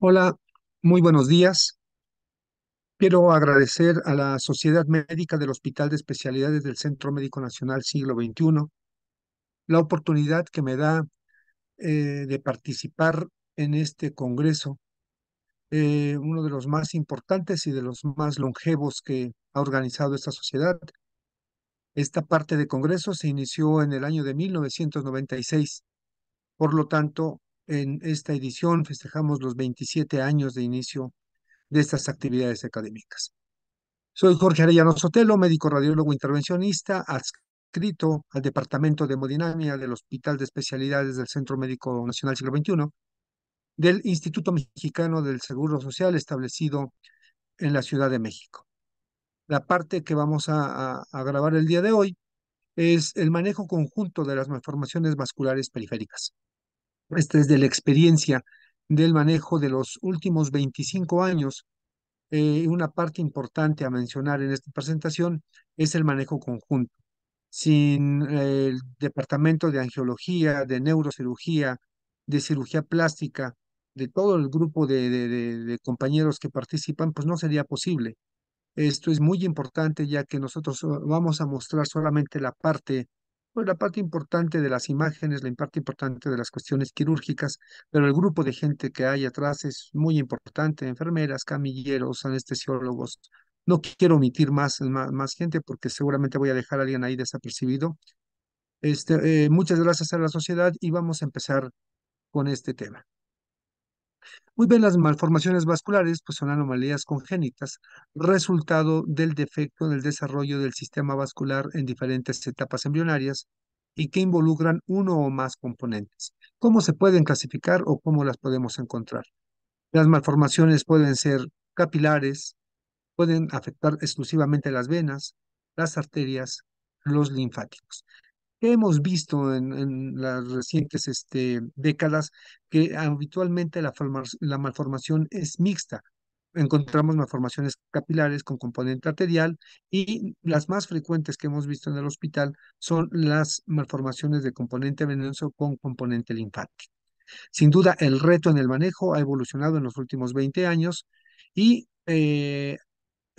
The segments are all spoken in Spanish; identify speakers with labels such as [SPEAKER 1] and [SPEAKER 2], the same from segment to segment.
[SPEAKER 1] Hola, muy buenos días. Quiero agradecer a la Sociedad Médica del Hospital de Especialidades del Centro Médico Nacional Siglo XXI la oportunidad que me da eh, de participar en este congreso, eh, uno de los más importantes y de los más longevos que ha organizado esta sociedad. Esta parte de congreso se inició en el año de 1996. Por lo tanto, en esta edición festejamos los 27 años de inicio de estas actividades académicas. Soy Jorge Arellano Sotelo, médico radiólogo intervencionista, adscrito al Departamento de Hemodinamia del Hospital de Especialidades del Centro Médico Nacional Siglo XXI, del Instituto Mexicano del Seguro Social establecido en la Ciudad de México. La parte que vamos a, a grabar el día de hoy es el manejo conjunto de las malformaciones vasculares periféricas. Esta es de la experiencia del manejo de los últimos 25 años. Eh, una parte importante a mencionar en esta presentación es el manejo conjunto. Sin eh, el departamento de angiología, de neurocirugía, de cirugía plástica, de todo el grupo de compañeros que participan, pues no sería posible. Esto es muy importante ya que nosotros eh, vamos a mostrar solamente la parte pues la parte importante de las imágenes, la parte importante de las cuestiones quirúrgicas, pero el grupo de gente que hay atrás es muy importante, enfermeras, camilleros, anestesiólogos. No quiero omitir más, más, gente porque seguramente voy a dejar a alguien ahí desapercibido. Este, eh, muchas gracias a la sociedad y vamos a empezar con este tema. Muy bien, las malformaciones vasculares pues, son anomalías congénitas, resultado del defecto en el desarrollo del sistema vascular en diferentes etapas embrionarias y que involucran uno o más componentes. ¿Cómo se pueden clasificar o cómo las podemos encontrar? Las malformaciones pueden ser capilares, pueden afectar exclusivamente las venas, las arterias, los linfáticos hemos visto en, las recientes este, décadas que habitualmente la, malformación es mixta, encontramos malformaciones capilares con componente arterial y las más frecuentes que hemos visto en el hospital son las malformaciones de componente venoso con componente linfático. Sin duda, el reto en el manejo ha evolucionado en los últimos 20 años y eh,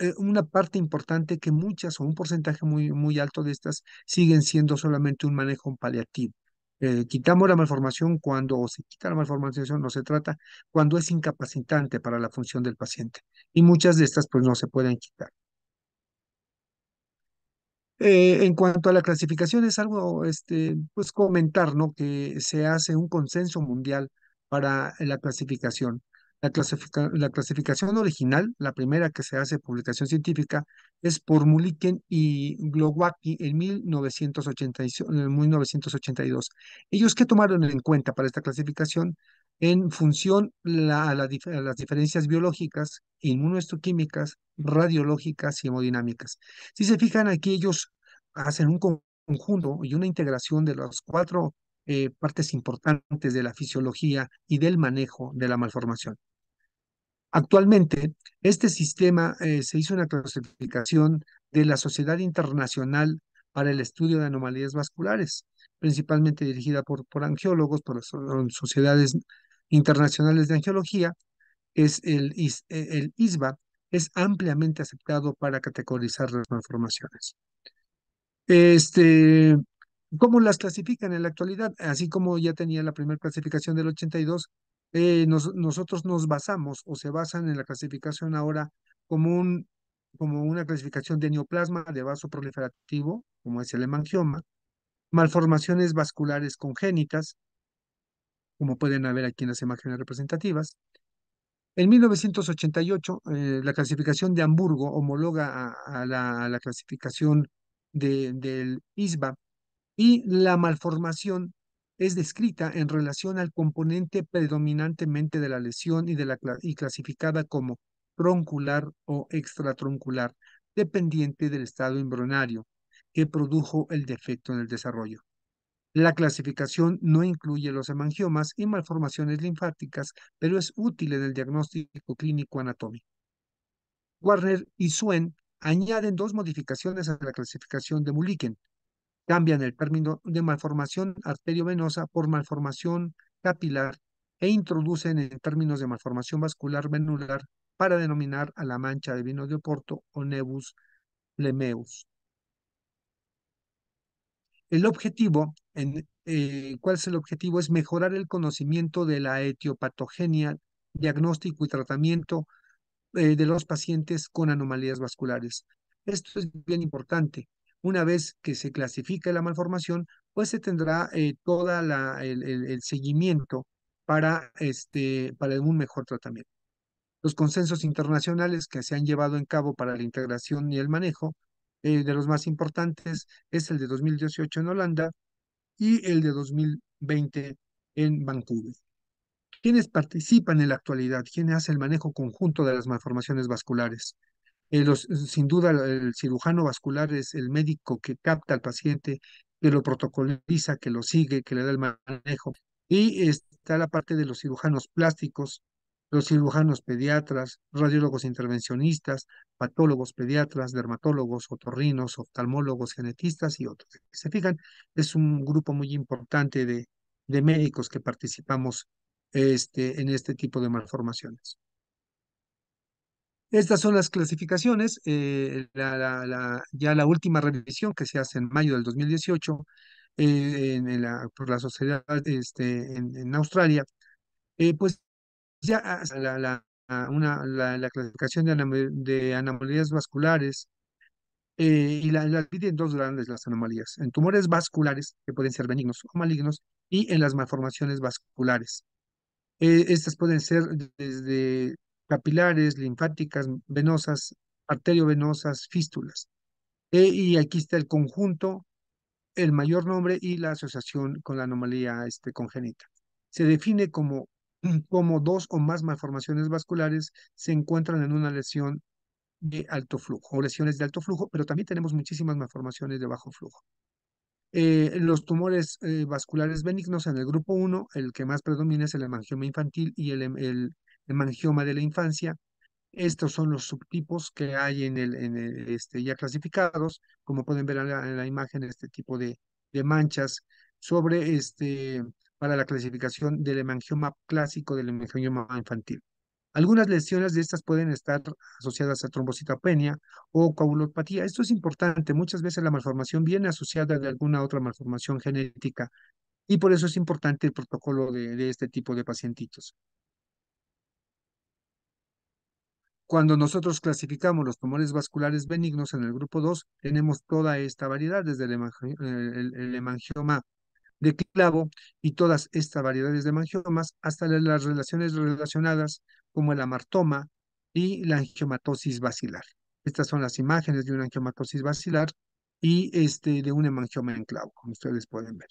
[SPEAKER 1] eh, una parte importante que muchas o un porcentaje muy, muy alto de estas siguen siendo solamente un manejo paliativo. Eh, quitamos la malformación cuando o se quita la malformación, no se trata, cuando es incapacitante para la función del paciente. Y muchas de estas pues no se pueden quitar. Eh, en cuanto a la clasificación, es algo, este, pues comentar, ¿no? Que se hace un consenso mundial para la clasificación. La, clasificación original, la primera que se hace publicación científica, es por Muliken y Glowacki en, 1982. ¿Ellos qué tomaron en cuenta para esta clasificación? En función a las diferencias biológicas, inmunoestroquímicas, radiológicas y hemodinámicas. Si se fijan aquí, ellos hacen un conjunto y una integración de las cuatro eh, partes importantes de la fisiología y del manejo de la malformación. Actualmente, este sistema eh, se hizo una clasificación de la Sociedad Internacional para el Estudio de Anomalías Vasculares, principalmente dirigida por, por angiólogos, por las sociedades internacionales de angiología, es el, ISBA, e, es ampliamente aceptado para categorizar las malformaciones. Este, ¿Cómo las clasifican en la actualidad? Así como ya tenía la primera clasificación del 82, eh, nosotros nos basamos o se basan en la clasificación ahora como, un, como una clasificación de neoplasma de vaso proliferativo, como es el hemangioma, malformaciones vasculares congénitas, como pueden haber aquí en las imágenes representativas. En 1988, eh, la clasificación de Hamburgo homologa a, la, clasificación de, del ISBA y la malformación es descrita en relación al componente predominantemente de la lesión y, de la, clasificada como troncular o extratroncular, dependiente del estado embrionario que produjo el defecto en el desarrollo. La clasificación no incluye los hemangiomas y malformaciones linfáticas, pero es útil en el diagnóstico clínico anatómico. Warner y Swen añaden dos modificaciones a la clasificación de Mulliken, Cambian el término de malformación arteriovenosa por malformación capilar e introducen en términos de malformación vascular venular para denominar a la mancha de vino de Oporto o nebus lemeus. El objetivo, eh, ¿cuál es el objetivo? Es mejorar el conocimiento de la etiopatogenia, diagnóstico y tratamiento eh, de los pacientes con anomalías vasculares. Esto es bien importante una vez que se clasifica la malformación, pues se tendrá eh, toda todo el, seguimiento para, este, para un mejor tratamiento. Los consensos internacionales que se han llevado en cabo para la integración y el manejo, eh, de los más importantes, es el de 2018 en Holanda y el de 2020 en Vancouver. ¿Quiénes participan en la actualidad? ¿Quién hace el manejo conjunto de las malformaciones vasculares? Eh, eh, sin duda, el cirujano vascular es el médico que capta al paciente, que lo protocoliza, que lo sigue, que le da el manejo. Y está la parte de los cirujanos plásticos, los cirujanos pediatras, radiólogos intervencionistas, patólogos pediatras, dermatólogos, otorrinos, oftalmólogos, genetistas y otros. Se fijan, es un grupo muy importante de, médicos que participamos este, en este tipo de malformaciones. Estas son las clasificaciones. Eh, ya la última revisión que se hace en mayo del 2018 eh, en, por la sociedad este, en, Australia, eh, pues ya ah, la, ah, una, la, clasificación de, anomalías vasculares y la, en dos grandes las anomalías, en tumores vasculares, que pueden ser benignos o malignos, y en las malformaciones vasculares. estas pueden ser desde capilares, linfáticas, venosas, arteriovenosas, fístulas. E, y aquí está el conjunto, el mayor nombre y la asociación con la anomalía este, congénita. Se define como, como dos o más malformaciones vasculares se encuentran en una lesión de alto flujo o lesiones de alto flujo, pero también tenemos muchísimas malformaciones de bajo flujo. Eh, los tumores eh, vasculares benignos en el grupo 1, el que más predomina es el hemangioma infantil y el, el, hemangioma de la infancia. Estos son los subtipos que hay en el, en este, ya clasificados, como pueden ver en la, imagen, este tipo de, manchas sobre este para la clasificación del hemangioma clásico del hemangioma infantil. Algunas lesiones de estas pueden estar asociadas a trombocitopenia o coagulopatía. Esto es importante. Muchas veces la malformación viene asociada de alguna otra malformación genética y por eso es importante el protocolo de, de este tipo de pacientitos. Cuando nosotros clasificamos los tumores vasculares benignos en el grupo 2, tenemos toda esta variedad, desde eh, el, hemangioma de clavo y todas estas variedades de hemangiomas hasta las relaciones relacionadas como el amartoma y la angiomatosis vacilar. Estas son las imágenes de una angiomatosis vacilar y este, de un hemangioma en clavo, como ustedes pueden ver.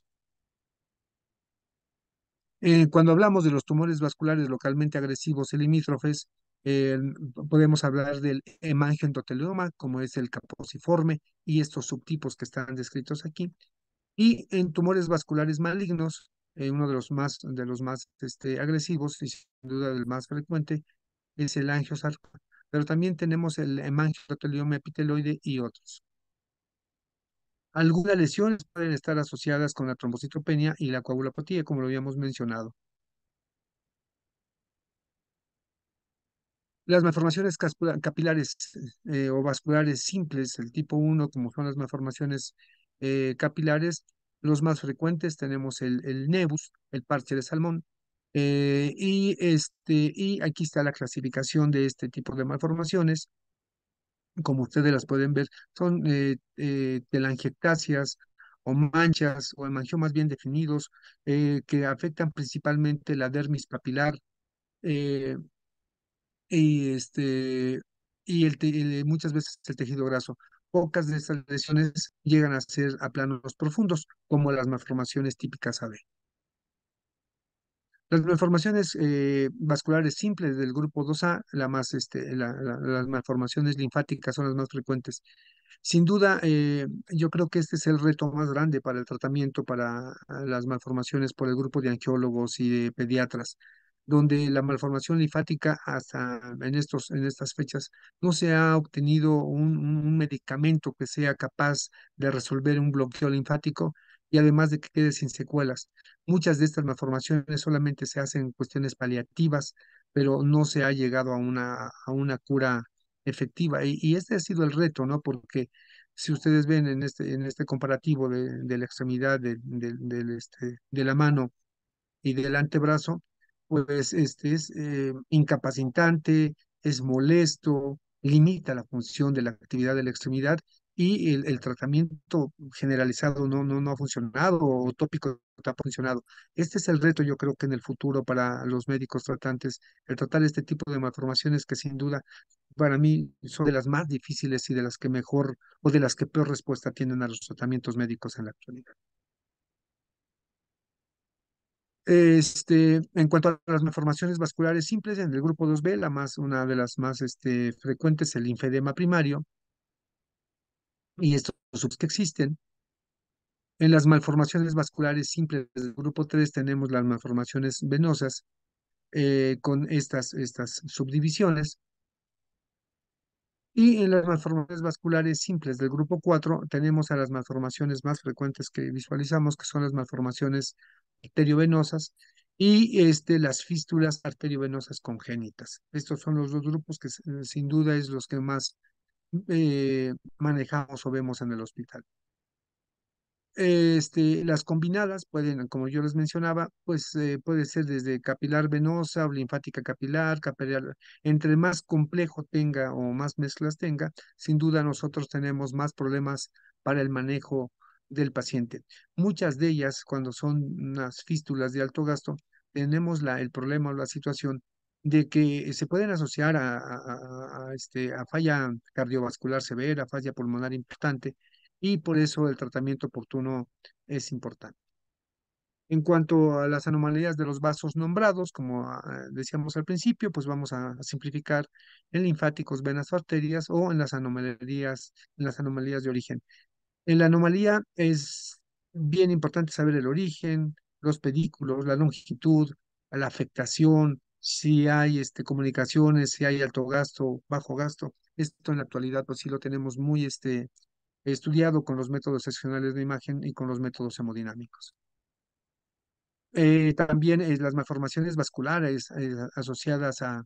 [SPEAKER 1] Eh, cuando hablamos de los tumores vasculares localmente agresivos y limítrofes, eh, podemos hablar del hemangioendotelioma, como es el caposiforme, y estos subtipos que están descritos aquí. Y en tumores vasculares malignos, eh, uno de los más, de los más este, agresivos y sin duda el más frecuente es el angiosarcoma. Pero también tenemos el hemangioendotelioma epiteloide y otros. Algunas lesiones pueden estar asociadas con la trombocitopenia y la coagulopatía, como lo habíamos mencionado. Las malformaciones capilares eh, o vasculares simples, el tipo 1, como son las malformaciones eh, capilares, los más frecuentes tenemos el, nebus, el parche de salmón, eh, y, este, y aquí está la clasificación de este tipo de malformaciones. Como ustedes las pueden ver, son eh, telangiectasias o manchas o más bien definidos que afectan principalmente la dermis papilar, y, este, y muchas veces el tejido graso. Pocas de estas lesiones llegan a ser a planos profundos, como las malformaciones típicas AB. Las malformaciones eh, vasculares simples del grupo 2A, la más, este, las malformaciones linfáticas son las más frecuentes. Sin duda, eh, yo creo que este es el reto más grande para el tratamiento, para las malformaciones por el grupo de angiólogos y de pediatras donde la malformación linfática hasta en, estos, en estas fechas no se ha obtenido un, medicamento que sea capaz de resolver un bloqueo linfático y además de que quede sin secuelas. Muchas de estas malformaciones solamente se hacen cuestiones paliativas, pero no se ha llegado a una, a una cura efectiva. Y, este ha sido el reto, ¿no? Porque si ustedes ven en este, en este comparativo de, la extremidad este, de la mano y del antebrazo, pues este es eh, incapacitante, es molesto, limita la función de la actividad de la extremidad y el, tratamiento generalizado no, no, no ha funcionado o tópico no ha funcionado. Este es el reto, yo creo que en el futuro para los médicos tratantes, el tratar este tipo de malformaciones que sin duda para mí son de las más difíciles y de las que mejor o de las que peor respuesta tienen a los tratamientos médicos en la actualidad. Este, en cuanto a las malformaciones vasculares simples, en el grupo 2B, la más, una de las más este, frecuentes es el linfedema primario, y estos que existen. En las malformaciones vasculares simples del grupo 3 tenemos las malformaciones venosas eh, con estas, estas subdivisiones. Y en las malformaciones vasculares simples del grupo 4 tenemos a las malformaciones más frecuentes que visualizamos, que son las malformaciones arteriovenosas y este, las fístulas arteriovenosas congénitas. Estos son los dos grupos que eh, sin duda es los que más eh, manejamos o vemos en el hospital. Este, las combinadas pueden, como yo les mencionaba, pues eh, puede ser desde capilar venosa o linfática capilar, capilar, entre más complejo tenga o más mezclas tenga, sin duda nosotros tenemos más problemas para el manejo del paciente. Muchas de ellas, cuando son unas fístulas de alto gasto, tenemos el problema o la situación de que se pueden asociar a, este, a falla cardiovascular severa, falla pulmonar importante, y por eso el tratamiento oportuno es importante. En cuanto a las anomalías de los vasos nombrados, como ah, decíamos al principio, pues vamos a simplificar en linfáticos, venas o arterias o en las anomalías, las anomalías de origen. En la anomalía es bien importante saber el origen, los pedículos, la longitud, la afectación, si hay este, comunicaciones, si hay alto gasto, bajo gasto. Esto en la actualidad pues sí lo tenemos muy este, estudiado con los métodos seccionales de imagen y con los métodos hemodinámicos. Eh, también eh, las malformaciones vasculares eh, asociadas a,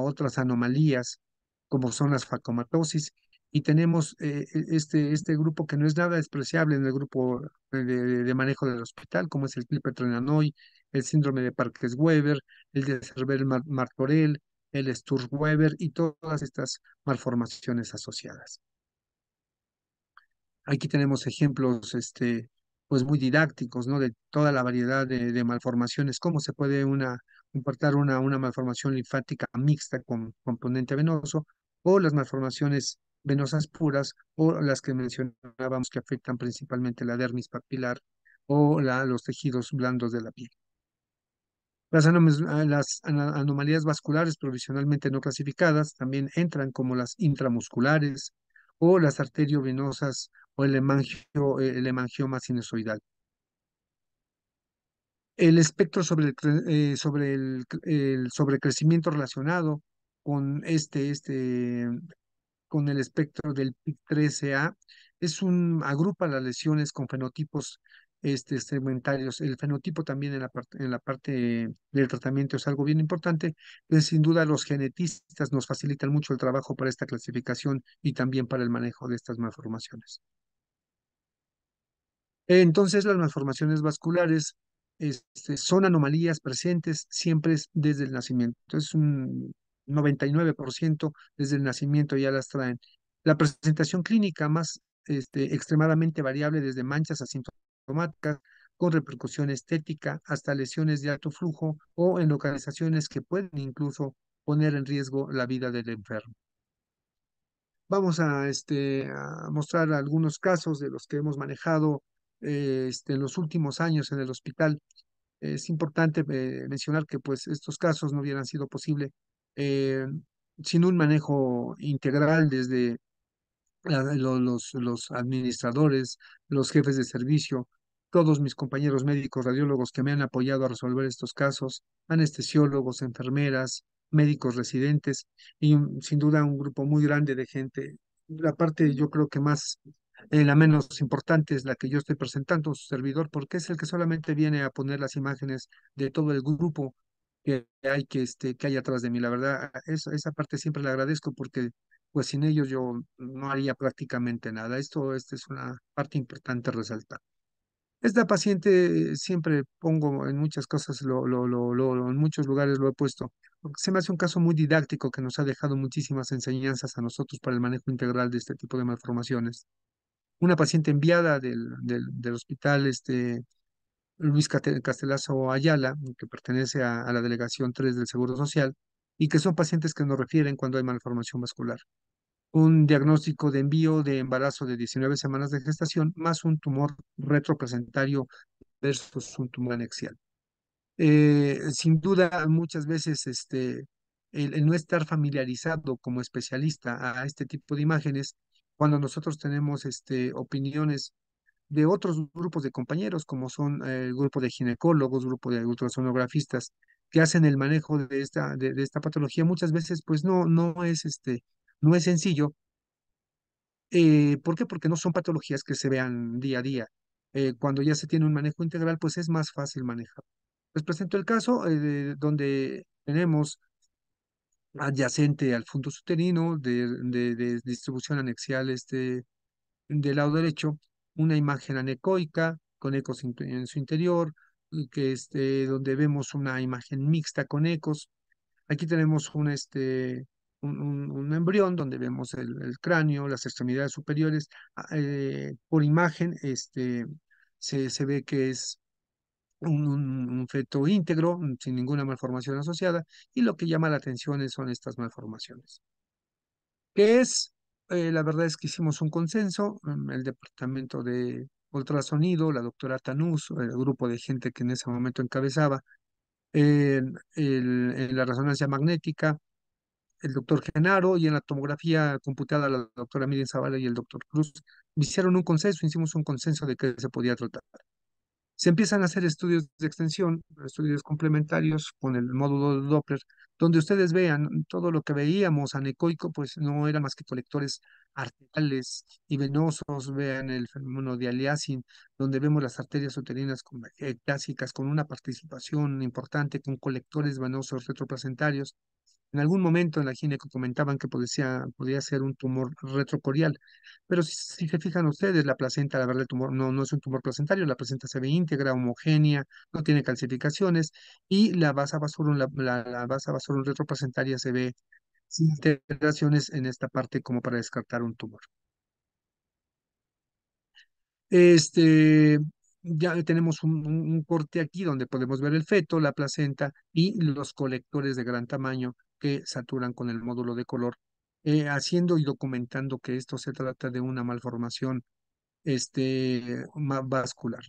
[SPEAKER 1] otras anomalías, como son las facomatosis, y tenemos este, este grupo que no es nada despreciable en el grupo de, manejo del hospital, como es el trenanoy el síndrome de Parkes-Weber, el de Cervel-Martorell, el Sturz-Weber y todas estas malformaciones asociadas. Aquí tenemos ejemplos este, pues muy didácticos, ¿no? De toda la variedad de, malformaciones, cómo se puede una, una, una malformación linfática mixta con componente venoso o las malformaciones venosas puras o las que mencionábamos que afectan principalmente la dermis papilar o los tejidos blandos de la piel. las ah, anomalías vasculares provisionalmente no clasificadas también entran como las intramusculares o las arteriovenosas o el, hemangioma sinusoidal. El espectro sobre el, eh, sobre el, sobrecrecimiento relacionado con este, este, con el espectro del PIC13A es un agrupa las lesiones con fenotipos este, segmentarios. El fenotipo también en la, parte, en la parte del tratamiento es algo bien importante. sin duda, los genetistas nos facilitan mucho el trabajo para esta clasificación y también para el manejo de estas malformaciones. Entonces, las malformaciones vasculares este, son anomalías presentes siempre desde el nacimiento. Entonces, un 99% desde el nacimiento ya las traen. La presentación clínica más este, extremadamente variable desde manchas asintomáticas con repercusión estética hasta lesiones de alto flujo o en localizaciones que pueden incluso poner en riesgo la vida del enfermo. Vamos a este, mostrar algunos casos de los que hemos manejado eh, este, en los últimos años en el hospital. Es importante eh, mencionar que pues estos casos no hubieran sido posible eh, sin un manejo integral desde los, los administradores, los jefes de servicio, todos mis compañeros médicos, radiólogos que me han apoyado a resolver estos casos, anestesiólogos, enfermeras, médicos residentes y sin duda un grupo muy grande de gente. La parte yo creo que más eh, la menos importante es la que yo estoy presentando, su servidor, porque es el que solamente viene a poner las imágenes de todo el grupo que hay que, este, que hay atrás de mí. La verdad, esa parte siempre la agradezco porque pues sin ellos yo no haría prácticamente nada. Esto, esta es una parte importante resaltar. Esta paciente siempre pongo en muchas cosas, lo, lo, lo, en muchos lugares lo he puesto. Se me hace un caso muy didáctico que nos ha dejado muchísimas enseñanzas a nosotros para el manejo integral de este tipo de malformaciones una paciente enviada del, hospital este, Luis Castelazo Ayala, que pertenece a, la delegación 3 del Seguro Social, y que son pacientes que nos refieren cuando hay malformación vascular. Un diagnóstico de envío de embarazo de 19 semanas de gestación más un tumor retroplacentario versus un tumor anexial. Eh, sin duda, muchas veces este, el, no estar familiarizado como especialista a este tipo de imágenes cuando nosotros tenemos este, opiniones de otros grupos de compañeros, como son eh, el grupo de ginecólogos, grupo de ultrasonografistas, que hacen el manejo de esta, de, esta patología, muchas veces pues no, no, es, este, no es sencillo. Eh, ¿Por qué? Porque no son patologías que se vean día a día. Eh, cuando ya se tiene un manejo integral, pues es más fácil manejar. Les presento el caso donde tenemos adyacente al fondo uterino de, distribución anexial este, del lado derecho, una imagen anecoica con ecos en su interior, que este, donde vemos una imagen mixta con ecos. Aquí tenemos un, este, un, embrión donde vemos el, cráneo, las extremidades superiores. Ah, eh, por imagen este, se ve que es un, feto íntegro, mm, sin ninguna malformación asociada, y lo que llama la atención son estas malformaciones. ¿Qué es? Eh, la verdad es que hicimos un consenso, mm, el departamento de ultrasonido, la doctora Tanús, el grupo de gente que en ese momento encabezaba, en la resonancia magnética, el doctor Genaro y en la tomografía computada la doctora Miriam Zavala y el doctor Cruz, hicieron un consenso, hicimos un consenso de que se podía tratar se empiezan a hacer estudios de extensión, estudios complementarios con el módulo Doppler, donde ustedes vean mm, todo lo que veíamos anecoico, pues no era más que colectores arteriales y venosos, vean el fenómeno de aliasing, donde vemos las arterias uterinas clásicas con una participación importante con colectores venosos retroplacentarios, en algún momento en la gineco comentaban que podía, ser un tumor retrocorial, pero si, se fijan ustedes, la placenta, la verdad, el tumor no, no es un tumor placentario, la placenta se ve íntegra, homogénea, no tiene calcificaciones, y la base basurum la, retroplacentaria se ve sin alteraciones en esta parte como para descartar un tumor. Este, ya tenemos un, corte aquí donde podemos ver el feto, la placenta y los colectores de gran tamaño que saturan con el módulo de color, eh, haciendo y documentando que esto se trata de una malformación este, vascular.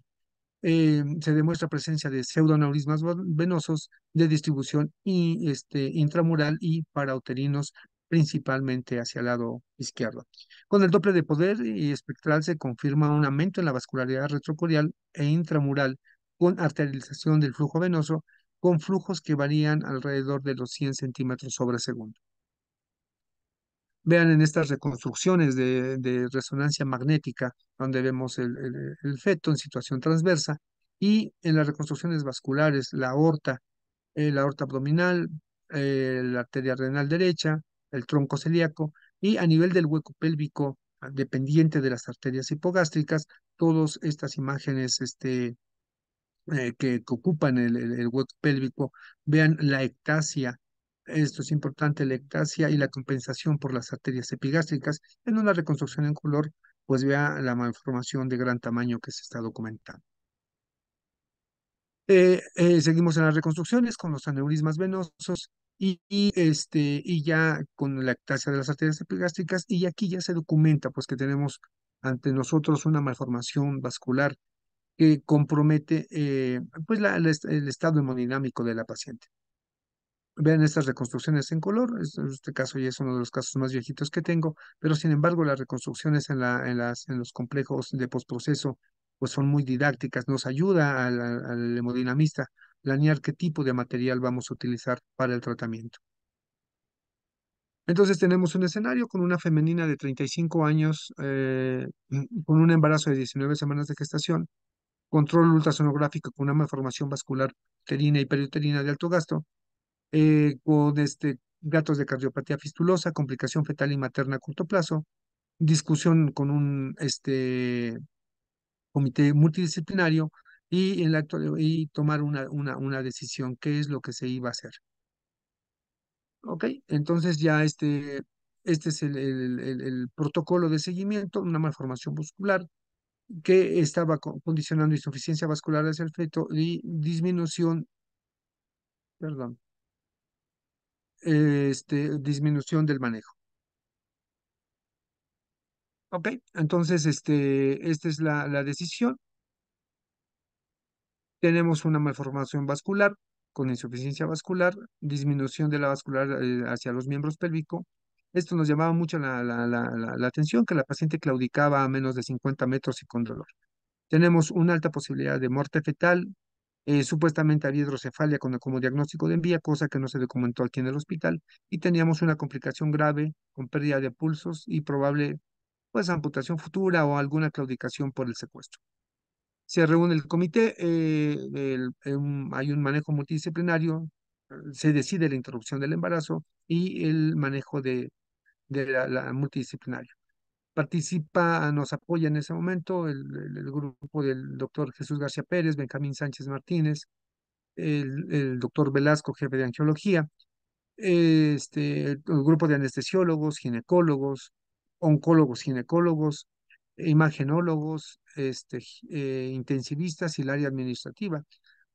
[SPEAKER 1] Eh, se demuestra presencia de pseudoneurismas venosos de distribución este, intramural y parauterinos principalmente hacia el lado izquierdo. Con el doble de poder y espectral se confirma un aumento en la vascularidad retrocorial e intramural con arterialización del flujo venoso con flujos que varían alrededor de los 100 centímetros sobre segundo. Vean en estas reconstrucciones de, resonancia magnética, donde vemos el, feto en situación transversa, y en las reconstrucciones vasculares, la aorta, eh, la aorta abdominal, eh, la arteria renal derecha, el tronco celíaco, y a nivel del hueco pélvico, ah, dependiente de las arterias hipogástricas, todas estas imágenes este, eh, que, ocupan el, el, hueco pélvico, vean la ectasia, esto es importante, la ectasia y la compensación por las arterias epigástricas en una reconstrucción en color, pues vea la malformación de gran tamaño que se está documentando. Eh, eh, seguimos en las reconstrucciones con los aneurismas venosos y, este, y ya con la ectasia de las arterias epigástricas y aquí ya se documenta pues que tenemos ante nosotros una malformación vascular que compromete eh, pues el estado hemodinámico de la paciente. Vean estas reconstrucciones en color, en este caso ya es uno de los casos más viejitos que tengo, pero sin embargo las reconstrucciones en, la, en, las, en los complejos de postproceso pues son muy didácticas, nos ayuda al, hemodinamista planear qué tipo de material vamos a utilizar para el tratamiento. Entonces tenemos un escenario con una femenina de 35 años, eh, con un embarazo de 19 semanas de gestación, control ultrasonográfico con una malformación vascular terina y periuterina de alto gasto, eh, con este, gatos de cardiopatía fistulosa, complicación fetal y materna a corto plazo, discusión con un este, comité multidisciplinario y, en la, y tomar una, una, una decisión, qué es lo que se iba a hacer. ¿ok? Entonces ya este, este es el, el, el, protocolo de seguimiento, una malformación muscular, que estaba condicionando insuficiencia vascular hacia el feto y disminución, perdón, este, disminución del manejo. Ok, entonces este, esta es la, la decisión. Tenemos una malformación vascular con insuficiencia vascular, disminución de la vascular eh, hacia los miembros pélvico, esto nos llamaba mucho la, la, atención, que la paciente claudicaba a menos de 50 metros y con dolor. Tenemos una alta posibilidad de muerte fetal, eh, supuestamente había hidrocefalia como diagnóstico de envía, cosa que no se documentó aquí en el hospital, y teníamos una complicación grave con pérdida de pulsos y probable pues amputación futura o alguna claudicación por el secuestro. Se reúne el comité, eh, eh, hay un manejo multidisciplinario, se decide la interrupción del embarazo y el manejo de de la, multidisciplinaria. multidisciplinario. Participa, nos apoya en ese momento el, grupo del doctor Jesús García Pérez, Benjamín Sánchez Martínez, el, doctor Velasco, jefe de angiología, este, el grupo de anestesiólogos, ginecólogos, oncólogos, ginecólogos, imagenólogos, este, eh, intensivistas y el área administrativa.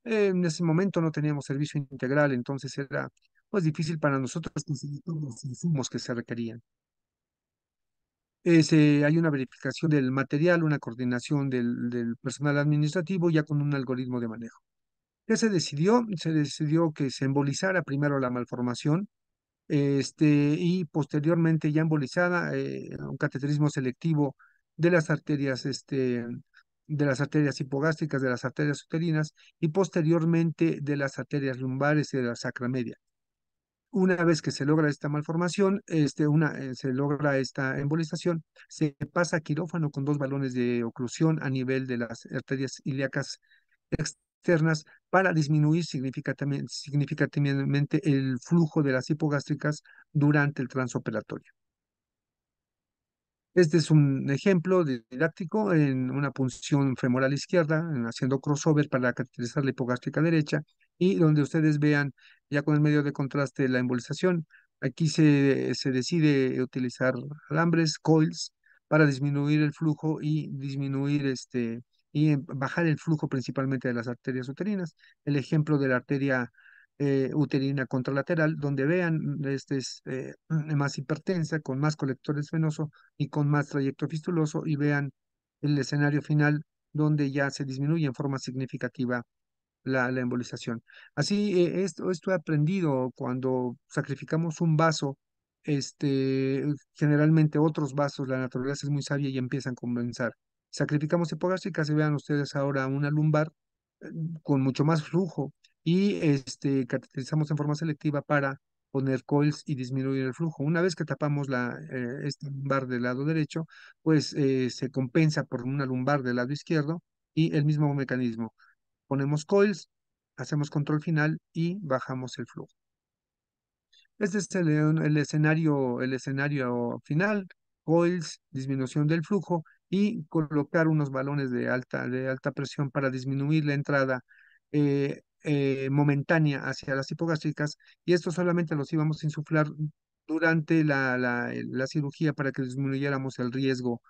[SPEAKER 1] en ese momento no teníamos servicio integral, entonces era pues difícil para nosotros conseguir todos los insumos que se requerían. hay una verificación del material, una coordinación del, del, personal administrativo ya con un algoritmo de manejo. ¿Qué se decidió? Se decidió que se embolizara primero la malformación este, y posteriormente ya embolizada eh, un cateterismo selectivo de las arterias este, de las arterias hipogástricas, de las arterias uterinas y posteriormente de las arterias lumbares y de la sacra media una vez que se logra esta malformación, este, una, eh, se logra esta embolización, se pasa quirófano con dos balones de oclusión a nivel de las arterias ilíacas externas para disminuir significativamente, significativamente el flujo de las hipogástricas durante el transoperatorio. Este es un ejemplo didáctico en una punción femoral izquierda, haciendo crossover para caracterizar la hipogástrica derecha, y donde ustedes vean ya con el medio de contraste de la embolización. Aquí se, se decide utilizar alambres, coils, para disminuir el flujo y disminuir este y em, bajar el flujo principalmente de las arterias uterinas. El ejemplo de la arteria eh, uterina contralateral, donde vean mm, este es, eh, más hipertensa, con más colectores venoso y con más trayecto fistuloso, y vean el escenario final donde ya se disminuye en forma significativa la, embolización. Así, eh, esto, esto he aprendido cuando sacrificamos un vaso, este, generalmente otros vasos, la naturaleza es muy sabia y empiezan a compensar. Sacrificamos hipogástricas y vean ustedes ahora una lumbar eh, con mucho más flujo y este, caracterizamos en forma selectiva para poner coils y disminuir el flujo. Una vez que tapamos la, este lumbar del lado derecho, pues se compensa por una lumbar del lado izquierdo y el mismo mecanismo ponemos coils, hacemos control final y bajamos el flujo. Este es el, escenario, el escenario final, coils, disminución del flujo y colocar unos balones de alta, de alta presión para disminuir la entrada eh, eh, momentánea hacia las hipogástricas y esto solamente los íbamos a insuflar durante la, la, la cirugía para que disminuyéramos el riesgo,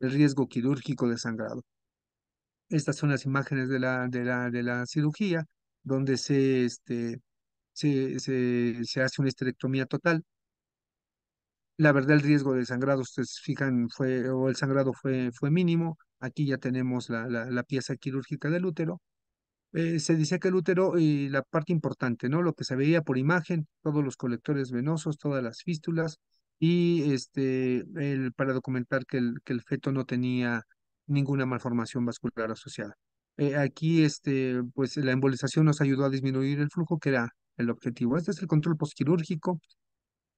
[SPEAKER 1] el riesgo quirúrgico de sangrado. Estas son las imágenes de la, de la, de la cirugía, donde se, este, se, hace una esterectomía total. La verdad, el riesgo de sangrado, ustedes fijan, fue, o el sangrado fue, fue mínimo. Aquí ya tenemos la, la, pieza quirúrgica del útero. Eh, se decía que el útero y la parte importante, ¿no? Lo que se veía por imagen, todos los colectores venosos, todas las fístulas y este, el, para documentar que el, que el feto no tenía ninguna malformación vascular asociada. Eh, aquí, este, pues la embolización nos ayudó a disminuir el flujo, que era el objetivo. Este es el control postquirúrgico.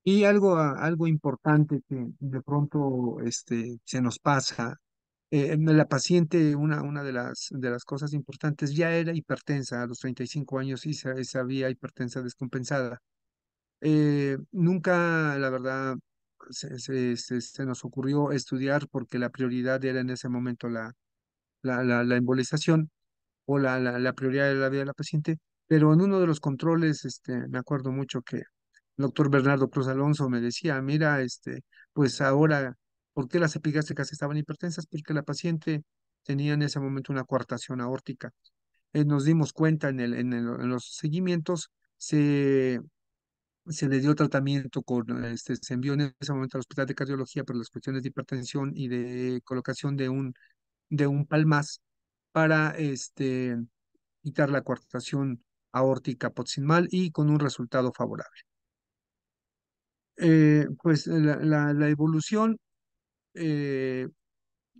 [SPEAKER 1] Y algo, ah, algo importante que de pronto este, se nos pasa, eh, la paciente, una, una de, las, de las cosas importantes, ya era hipertensa a los 35 años y se, había hipertensa descompensada. Eh, nunca, la verdad, se, nos ocurrió estudiar porque la prioridad era en ese momento la, la, la, embolización o la, la, prioridad de la vida de la paciente, pero en uno de los controles, este, me acuerdo mucho que el doctor Bernardo Cruz Alonso me decía, mira, este, pues ahora, ¿por qué las epigástricas estaban hipertensas? Porque la paciente tenía en ese momento una coartación aórtica. Eh, nos dimos cuenta en, en los seguimientos, se se le dio tratamiento con, este, se envió en ese momento al hospital de cardiología por las cuestiones de hipertensión y de colocación de un, de un palmaz para este, quitar la coartación aórtica proximal y con un resultado favorable. Eh, pues la, evolución, eh,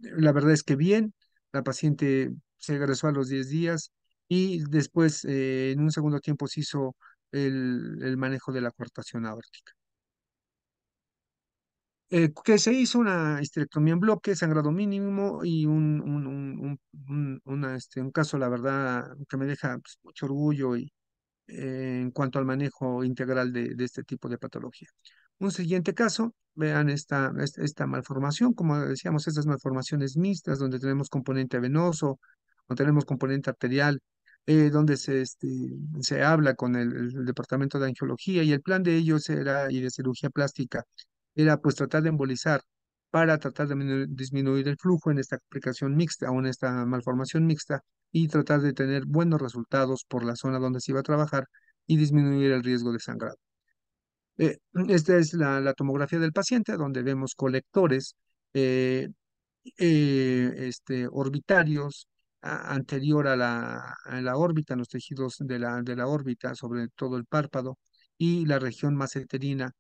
[SPEAKER 1] la verdad es que bien, la paciente se regresó a los 10 días y después eh, en un segundo tiempo se hizo el, manejo de la coartación aórtica. Eh, que se hizo una histerectomía en bloque, sangrado mínimo y un, un, un, un este, caso, la verdad, que me deja pues, mucho orgullo y, eh, en cuanto al manejo integral de, este tipo de patología. Un siguiente caso, vean esta, esta, malformación, como decíamos, estas malformaciones mixtas donde tenemos componente venoso donde tenemos componente arterial eh, donde se, este, se habla con el, Departamento de Angiología y el plan de ellos era, y de cirugía plástica, era pues tratar de embolizar para tratar de disminuir el flujo en esta aplicación mixta o en esta malformación mixta y tratar de tener buenos resultados por la zona donde se iba a trabajar y disminuir el riesgo de sangrado. Eh, esta es la, tomografía del paciente, donde vemos colectores eh, este, orbitarios anterior a la, la, órbita, en los tejidos de la, de la órbita, sobre todo el párpado, y la región maseterina,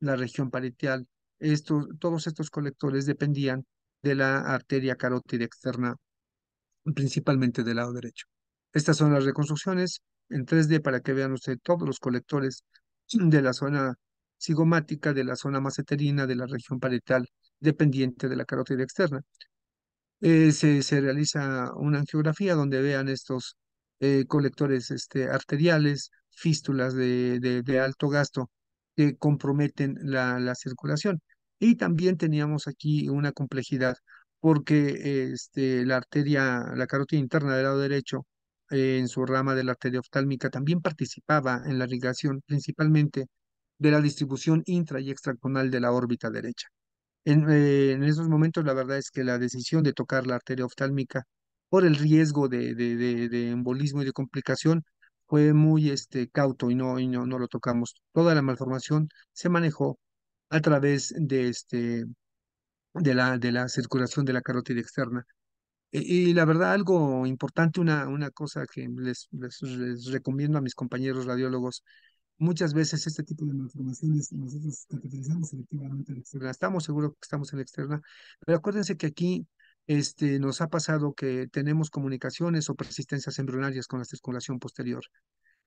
[SPEAKER 1] la región parietal. Estos, todos estos colectores dependían de la arteria carótida externa, principalmente del lado derecho. Estas son las reconstrucciones en 3D para que vean ustedes todos los colectores de la zona cigomática, de la zona maseterina, de la región parietal, dependiente de la carótida externa. Eh, se, realiza una angiografía donde vean estos eh, colectores este, arteriales, fístulas de, alto gasto que comprometen la, circulación. Y también teníamos aquí una complejidad porque este, la arteria, la carotida interna del lado derecho, eh, en su rama de la arteria oftálmica, también participaba en la irrigación principalmente de la distribución intra y extraconal de la órbita derecha. Eh, en, esos momentos, la verdad es que la decisión de tocar la arteria oftálmica por el riesgo de, de, de, embolismo y de complicación fue muy este, cauto y, no, no, no lo tocamos. Toda la malformación se manejó a través de, este, de, la, de la circulación de la carótida externa. Y, la verdad, algo importante, una, una cosa que les, les recomiendo a mis compañeros radiólogos, muchas veces este tipo de malformaciones nosotros efectivamente selectivamente la externa. Estamos seguros que estamos en la externa, pero acuérdense que aquí este, nos ha pasado que tenemos comunicaciones o persistencias embrionarias con la circulación posterior.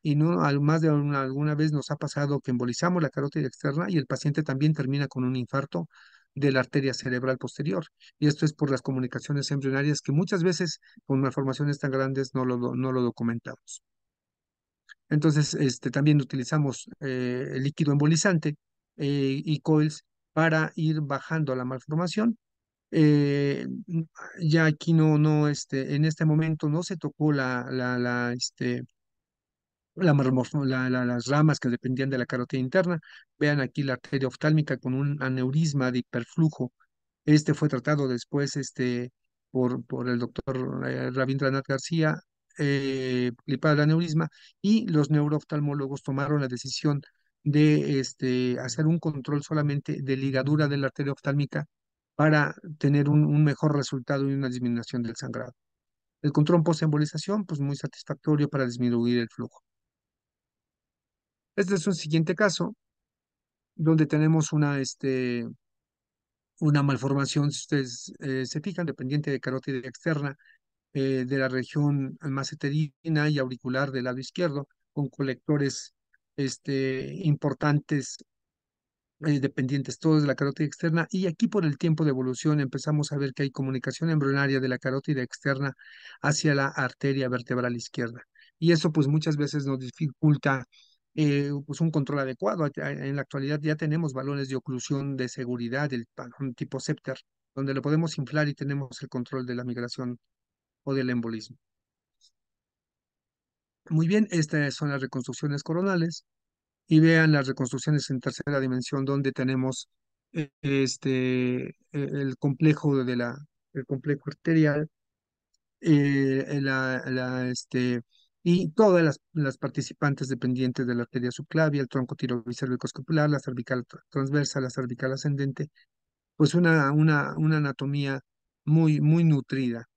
[SPEAKER 1] Y no, más de alguna vez nos ha pasado que embolizamos la carótida externa y el paciente también termina con un infarto de la arteria cerebral posterior. Y esto es por las comunicaciones embrionarias que muchas veces con malformaciones tan grandes no no lo documentamos. Entonces, este, también utilizamos eh, líquido embolizante eh, y coils para ir bajando la malformación. Eh, ya aquí no, no, este, en este momento no se tocó la, la, este, las ramas que dependían de la carotida interna. Vean aquí la arteria oftálmica con un aneurisma de hiperflujo. Este fue tratado después este, por, por el doctor Ravindranath García eh, el y los neurooftalmólogos tomaron la decisión de este, hacer un control solamente de ligadura de la arteria oftálmica para tener un, mejor resultado y una disminución del sangrado. El control post-embolización, pues muy satisfactorio para disminuir el flujo. Este es un siguiente caso donde tenemos una, este, una malformación, si ustedes eh, se fijan, dependiente de carótida externa, eh, de la región almaceterina y auricular del lado izquierdo, con colectores este, importantes eh, dependientes todos de la carótida externa y aquí por el tiempo de evolución empezamos a ver que hay comunicación embrionaria de la carótida externa hacia la arteria vertebral izquierda y eso pues muchas veces nos dificulta eh, pues un control adecuado en la actualidad ya tenemos balones de oclusión de seguridad del tipo septer donde lo podemos inflar y tenemos el control de la migración o del embolismo. Muy bien, estas son las reconstrucciones coronales y vean las reconstrucciones en tercera dimensión donde tenemos eh, este, e-, el complejo de la, el complejo arterial eh, la, este, y todas las, las, participantes dependientes de la arteria subclavia, el tronco tiroides escapular, la cervical transversa, la cervical ascendente, pues una, una, una anatomía muy, muy nutrida.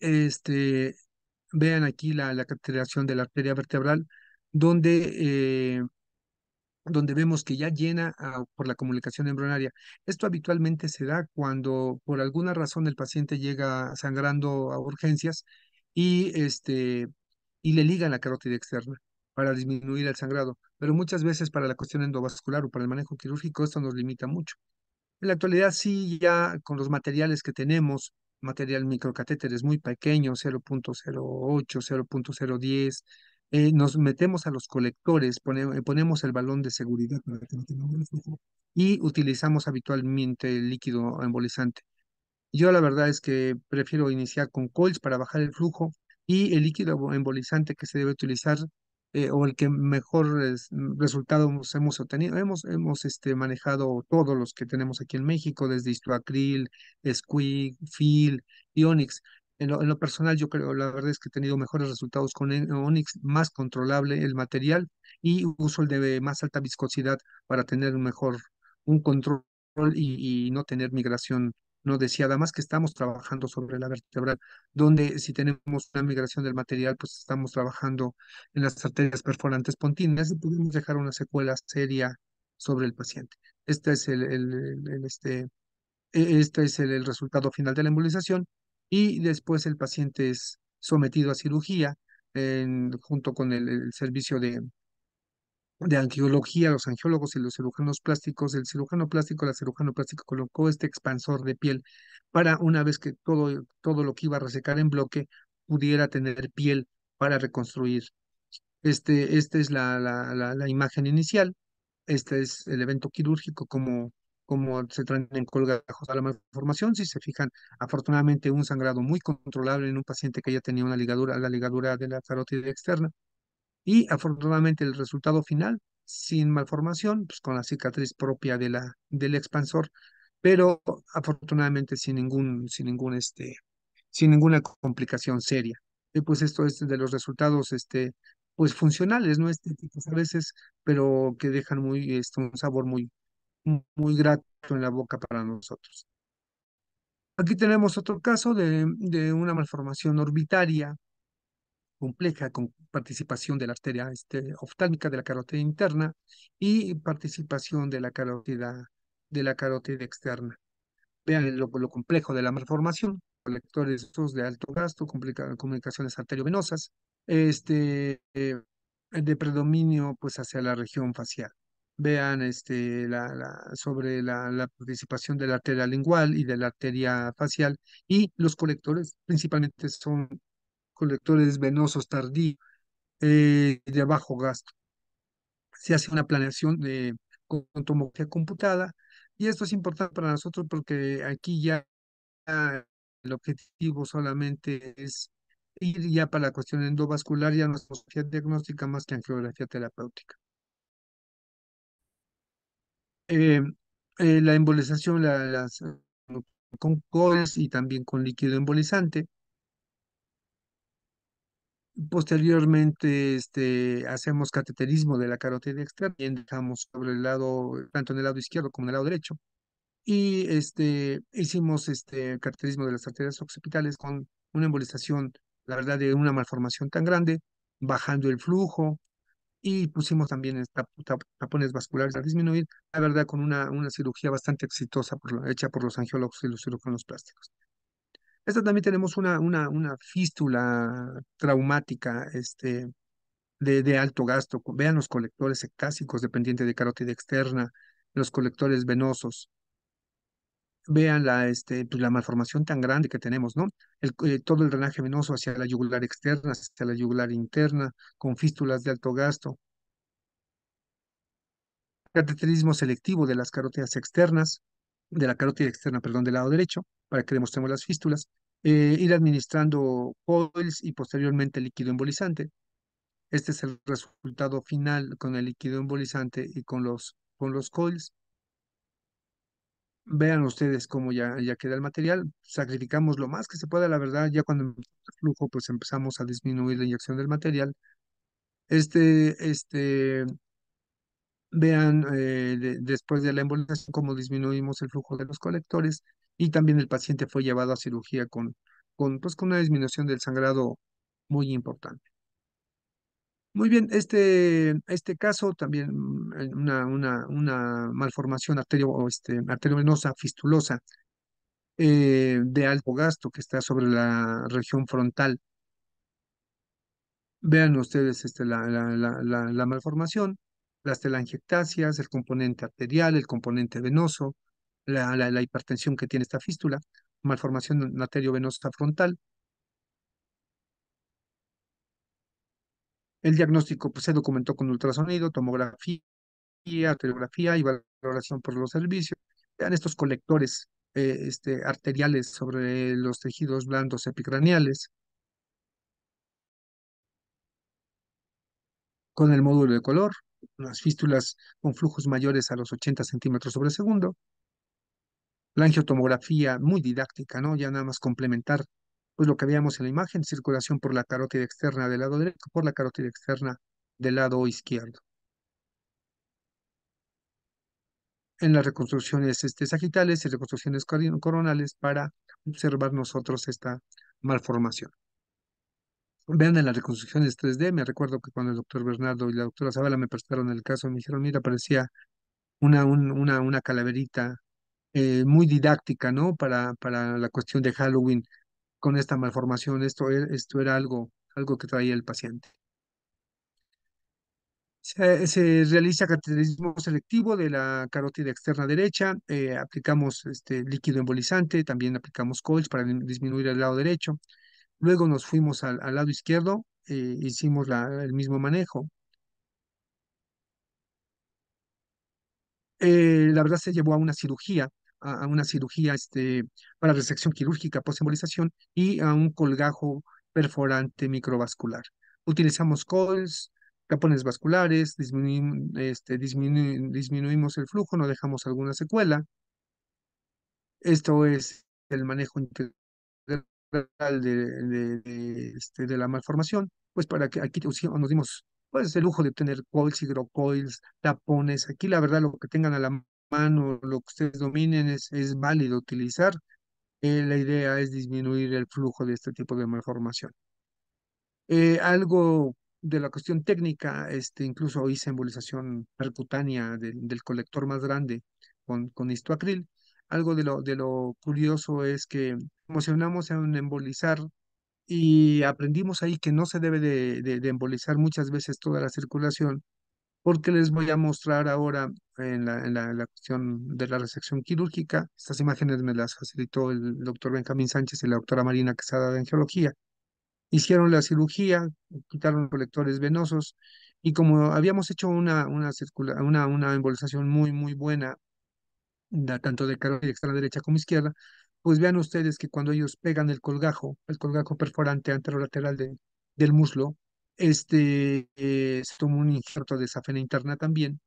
[SPEAKER 1] Este, vean aquí la, la de la arteria vertebral, donde, eh, donde vemos que ya llena ah, por la comunicación embrionaria. Esto habitualmente se da cuando por alguna razón el paciente llega sangrando a urgencias y, este, y le ligan la carótida externa para disminuir el sangrado, pero muchas veces para la cuestión endovascular o para el manejo quirúrgico esto nos limita mucho. En la actualidad sí, ya con los materiales que tenemos, material es muy pequeño, 0.08, 0.010. Eh, nos metemos a los colectores, eh, ponemos el balón de seguridad y utilizamos habitualmente el líquido embolizante. Yo la verdad es que prefiero iniciar con coils para bajar el flujo y el líquido embolizante que se debe utilizar eh, o el que mejor mm, resultado resultados hemos obtenido. Hemos, hemos este, manejado todos los que tenemos aquí en México, desde Istoacril, Squig, Phil y Onyx. En lo, en lo, personal, yo creo, la verdad es que he tenido mejores resultados con e, Onyx, más controlable el material y uso el de más alta viscosidad para tener un mejor, un control y, y no tener migración no decía más que estamos trabajando sobre la vertebral, donde si tenemos una migración del material, pues estamos trabajando en las arterias perforantes pontinas y pudimos dejar una secuela seria sobre el paciente. Este es el, este, e, este, es el, resultado final de la embolización y después el paciente es sometido a cirugía en, junto con el servicio de, de angiología, los angiólogos y los cirujanos plásticos, el cirujano plástico, la cirujano plástico colocó este expansor de piel para una vez que todo, todo lo que iba a resecar en bloque pudiera tener piel para reconstruir. Este, esta es la, la, la, imagen inicial, este es el evento quirúrgico como, como se traen en colgajos a la malformación. Si se fijan, afortunadamente un sangrado muy controlable en un paciente que ya tenía una ligadura, la ligadura de la carótida externa y afortunadamente el resultado final, sin malformación, pues con la cicatriz propia de la, del expansor, pero afortunadamente sin ningún, sin ningún, este, sin ninguna complicación seria. Y pues esto es de los resultados, este, pues funcionales, no estéticos a veces, pero que dejan muy, este, un sabor muy, muy grato en la boca para nosotros. Aquí tenemos otro caso de, de una malformación orbitaria compleja con participación de la arteria este, oftálmica de la carótida interna y participación de la carótida, de la carótida externa. Vean lo, complejo de la malformación, colectores de alto gasto, comunicaciones arteriovenosas, este, eh, de predominio pues hacia la región facial. Vean este, sobre la, la, participación de la arteria lingual y de la arteria facial y los colectores principalmente son colectores venosos tardíos eh, de bajo gasto. Se hace una planeación de, eh, con, tomografía computada y esto es importante para nosotros porque aquí ya el objetivo solamente es ir ya para la cuestión endovascular y a nuestra diagnóstica más que angiografía terapéutica. Em, eh, la embolización con cores y también con líquido embolizante. Posteriormente este, hacemos cateterismo de la carótida externa y dejamos sobre el lado, tanto en el lado izquierdo como en el lado derecho. Y este, hicimos este cateterismo de las arterias occipitales con una embolización, la verdad, de una malformación tan grande, bajando el flujo, y pusimos también esta tapones vasculares a disminuir, la verdad, con una, una cirugía bastante exitosa por, hecha por los angiólogos y los cirujanos plásticos. Esta también tenemos una, una, una fístula traumática este, de, alto gasto. Vean los colectores ectásicos dependientes de carótida externa, los colectores venosos. Vean la, este, pues, la malformación tan grande que tenemos, ¿no? Eh, todo el drenaje venoso hacia la yugular externa, hacia la yugular interna, con fístulas de alto gasto. Cateterismo selectivo de las carótidas externas, de la carótida externa, perdón, del lado derecho, para que demostremos las fístulas. Eh, ir administrando coils y posteriormente líquido embolizante. Este es el resultado final con el líquido embolizante y con los, con los coils. Vean ustedes cómo ya, ya queda el material. Sacrificamos lo más que se pueda, la verdad. Ya cuando el flujo, pues empezamos a disminuir la inyección del material. Este, este, vean eh, después de la embolización cómo disminuimos el flujo de los colectores y también el paciente fue llevado a cirugía con, con, pues, con una disminución del sangrado muy importante. Muy bien, este, este caso también mm, una, una, malformación arterio, este, arteriovenosa fistulosa eh, de alto gasto que está sobre la región frontal. Vean ustedes este, la, la, la malformación, las telangiectasias, el componente arterial, el componente venoso, la, hipertensión que tiene esta fístula, malformación arteriovenosa frontal, El diagnóstico pues, se documentó con ultrasonido, tomografía, arteriografía y valoración por los servicios. Vean estos colectores eh, este, arteriales sobre los tejidos blandos epicraneales. Con el módulo de color, las fístulas con flujos mayores a los 80 centímetros sobre segundo, la angiotomografía muy didáctica, ¿no? Ya nada más complementar pues lo que veíamos en la imagen, circulación por la carótida externa del lado derecho, por la carótida externa del lado izquierdo. En las reconstrucciones este, sagitales y reconstrucciones coronales para observar nosotros esta malformación. Vean en las reconstrucciones 3D, me recuerdo que cuando el doctor Bernardo y la doctora Zavala me prestaron el caso, me dijeron, mira, parecía una, una, una calaverita eh, muy didáctica, ¿no? Para, para la cuestión de Halloween con esta malformación. Esto, e, esto era algo, algo que traía el paciente. Se, realiza cateterismo selectivo de la carótida externa derecha, eh, aplicamos este líquido embolizante, también aplicamos colch para disminuir el lado derecho. Luego nos fuimos al, lado izquierdo, eh, hicimos la, el mismo manejo. la verdad se llevó a una cirugía a, una cirugía este, para resección quirúrgica posembolización, y a un colgajo perforante microvascular. Utilizamos coils, tapones vasculares, este, disminu este, disminuimos el flujo, no dejamos alguna secuela. Esto es el manejo integral de, de, este, de la malformación, pues para que aquí nos dimos pues el lujo de tener coils, hidrocoils, tapones. Aquí la verdad lo que tengan a la lo que ustedes dominen es, válido utilizar. Eh, la idea es disminuir el flujo de este tipo de malformación. Eh, algo de la cuestión técnica, este, incluso hice embolización percutánea del colector más grande con, con histoacril. Algo de lo, de lo curioso es que emocionamos un embolizar y aprendimos ahí que no se debe de embolizar muchas veces toda la circulación porque les voy a mostrar ahora en la, en la, cuestión de la resección quirúrgica. Estas imágenes me las facilitó el doctor Benjamín Sánchez y la doctora Marina Quesada de Angiología. Hicieron la cirugía, quitaron colectores venosos y como habíamos hecho una, una, una, una embolización muy, muy buena, da tanto de cara a la derecha como izquierda, pues vean ustedes que cuando ellos pegan el colgajo, el colgajo perforante anterolateral del muslo, este eh, se tomó un injerto de safena interna también.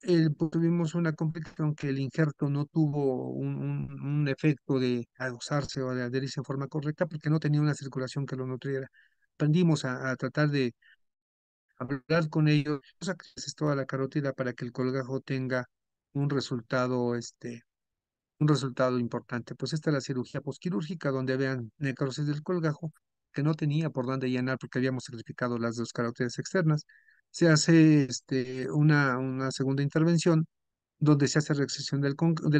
[SPEAKER 1] Pues, tuvimos una complicación que el injerto no tuvo un, efecto de adosarse o de adherirse en forma correcta porque no tenía una circulación que lo nutriera. Aprendimos a, tratar de hablar con ellos, es toda la carótida para que el colgajo tenga un resultado, este, un resultado importante. Pues esta es la cirugía posquirúrgica donde vean necrosis del colgajo que no tenía por dónde llenar porque habíamos sacrificado las dos características externas, se hace este, una, una segunda intervención donde se hace recesión del,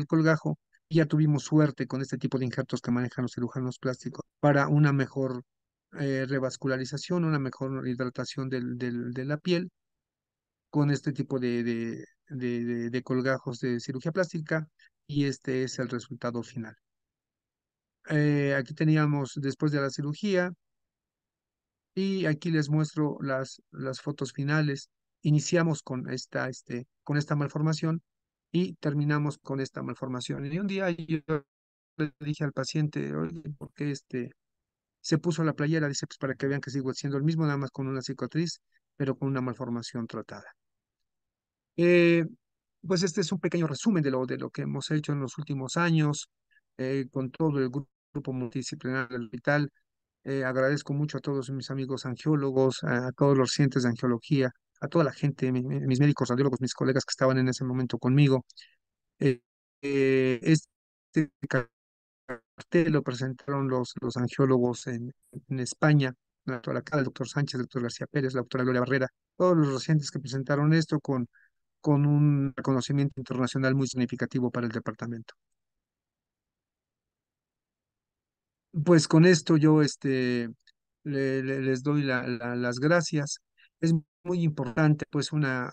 [SPEAKER 1] colgajo y ya tuvimos suerte con este tipo de injertos que manejan los cirujanos plásticos para una mejor eh, revascularización, una mejor hidratación de la piel con este tipo de, de, colgajos de cirugía plástica y este es el resultado final. Eh, aquí teníamos, después de la cirugía, y aquí les muestro las, las fotos finales. Iniciamos con esta, este, con esta malformación y terminamos con esta malformación. Y un día yo le dije al paciente, oye, ¿por qué este? Se puso la playera, dice, pues para que vean que sigo siendo el mismo, nada más con una cicatriz, pero con una malformación tratada. Eh, pues este es un pequeño resumen de lo, de lo que hemos hecho en los últimos años eh, con todo el grupo multidisciplinar del hospital eh, agradezco mucho a todos mis amigos angiólogos, a, todos los recientes de angiología, a toda la gente, mis médicos radiólogos, mis colegas que estaban en ese momento conmigo. Eh, eh, este cartel lo presentaron los, los angiólogos en, España, la doctora el doctor Sánchez, el doctor García Pérez, la doctora Gloria Barrera, todos los recientes que presentaron esto con, con un reconocimiento internacional muy significativo para el departamento. pues con esto yo este, les doy las gracias. Es muy importante pues una,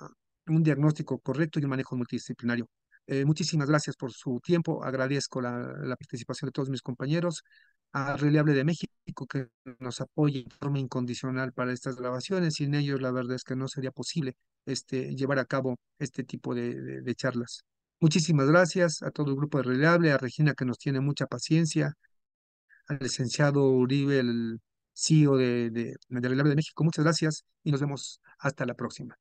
[SPEAKER 1] un diagnóstico correcto y un manejo multidisciplinario. Eh, muchísimas gracias por su tiempo. Agradezco la, participación de todos mis compañeros, a Reliable de México que nos apoya de forma incondicional para estas grabaciones. Sin ellos, la verdad es que no sería posible este, llevar a cabo este tipo de charlas. Muchísimas gracias a todo el grupo de Reliable, a Regina que nos tiene mucha paciencia, licenciado Uribe, el CEO de, de, de México. Muchas gracias y nos vemos hasta la próxima.